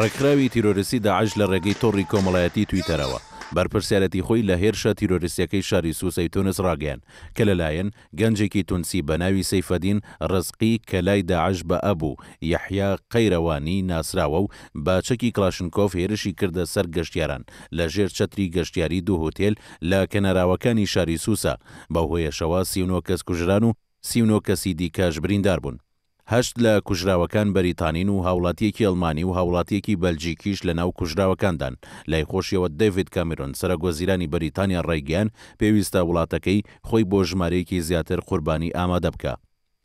ڕێکراوی تیرۆریسی داعش لە ڕێگەی تۆڕی کۆمەڵایەتی تویتەرەوە بەرپرسیارەتی خۆی لە هێرشە تیرۆریسیەکەی شاری سووسی تونس ڕاگەیان کە لەلایەن گەنجێکی تونسی بە ناوی سەیفەدین ڕزقی کە لای داعش بە ئەبوو یەحیا قەیرەوانی ناسراوە و باچەکی کلاشنکۆف هێرشی کردە سەر گەشتیاران لە ژێر چەتری گەشتیاری دوو هۆتێل لە کەنەراوەکانی شاری سووسە بەهۆیەشەوە سیونۆ کەس کوژران و سیونۆ کەسی دیکەش بریندار بوون هەشت لە کوژراوەکان بەریتانین و هاوڵاتیەکی ئەلمانی و هاوڵاتیەکی بەلجیکیش لە ناو کوژراوەکاندان لای خۆشیەوە دەڤید کامیرۆن سرە گۆزیرانی بەریتانیا ڕێگەیان پێویستە وڵاتەکەی خۆی بۆ ژمارەیەکی زیاتر قوربانی ئامادە بکە.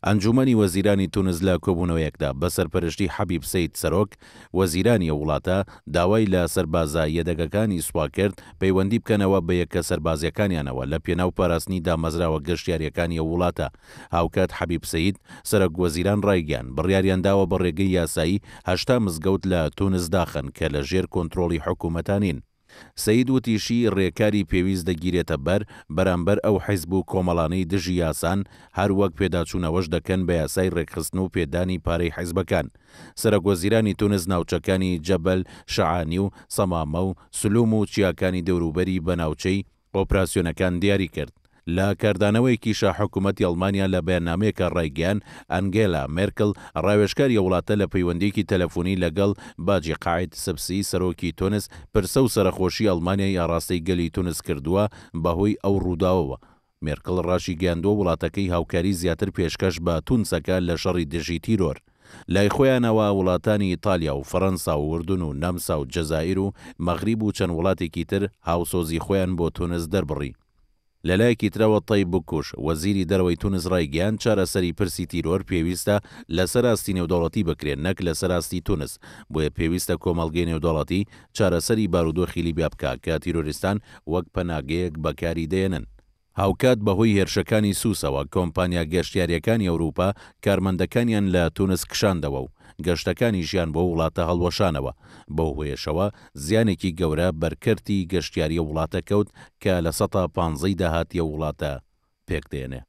ئەنجومی وەزیرانی تونز لە کۆبوونەوەیەکدا بە سەرپەرشتی حەبیب سید سەرۆک وەزیرانی وڵاتە داوای لە سەربازە یەدەگەکانی سووا کرد پەیوەندی بکەنەوە بە یەکە سەربازیەکانیانەوە لە پێناو پاراستنیدا مەزراوە گەشتیاریەکانی وڵاتە هاوکات حەبیب سید سەرک وەزیران ڕایگەیان بڕیاریان داوە بە ڕێگەی یاسایی هەشتا مزگەوت لە تونزداخن کە لە ژێر کۆنتترۆلی حکوومەتانین سەید وتیشی ڕێکاری پێویست دەگیرێتە بەر بەرامبەر ئەو حیزب و کۆمەڵانەی دژی یاسان هەر وەک پێداچوونەوەش دەکەن بە یاسای ڕێکخستن و پێدانی پارەی حیزبەکان سەرگۆزیرانی تونز ناوچەکانی جەبل شعانی و سەمامە و سلوم و چیاکانی دەوروبەری بە ناوچەی ئۆپراسسیۆنەکان دیاری کرد لە کاردانەوەیکیشە حکوومەتی ئەلمانیا لە بەیانامەیەکە ڕێگەیان ئەنگێلا مێرکل ڕاوێشکاری وڵاتە لە پەیوەندێکی تەلەفۆنی لەگەڵ باجی قاعد سبسی سەرۆکی تونس پرسە و سەرخۆشی ئەلمانیا یاڕاستی گەلی تونس کردووە بەهۆی ئەو ڕووداوەوە. مێرکل ڕاشی گەاندۆ وڵاتەکەی هاوکاری زیاتر پێشکەش بە تونسەکە لە شەڕی دژی تیرۆر. لای خۆیانەوە وڵاتانی ئیتالیا و فەەنسا و وردون و نەمسا و جەزایر و مەغریب و چەند وڵاتێکی تر هاوسۆزی خۆیان بۆ تونس دەربڕی. لە لایەکی ترەوە تەی بکوش وەزیری دەرەوەی تونز ڕایگەیان چارەسەری پرسی تیرۆر پێویستە لەسەر ئاستی نێودوڵەتی بکرێن نەک لە سەراستی تونس بۆیە پێویستە کۆمەڵگەی نێودوڵەتی چارەسەری بارودۆخی لیبیا بکە کە تیرۆریستان وەک پەناگەیەک بەکاری دێنن. هاوکات بەهۆی هێرشەکانی سووسەوە کۆمپانیا گەشتیاریەکانی ئەوروپا کارمەندەکانیان لە تونس کشاندەوە و گەشتەکانی ژیان بۆ وڵاتە هەڵوەشانەوە بەو هێشەوە زیانێکی گەورە بەرکردی گەشتیاریە وڵاتە کەوت کە لە 150 داهاتیە وڵاتە پێک دێنێ.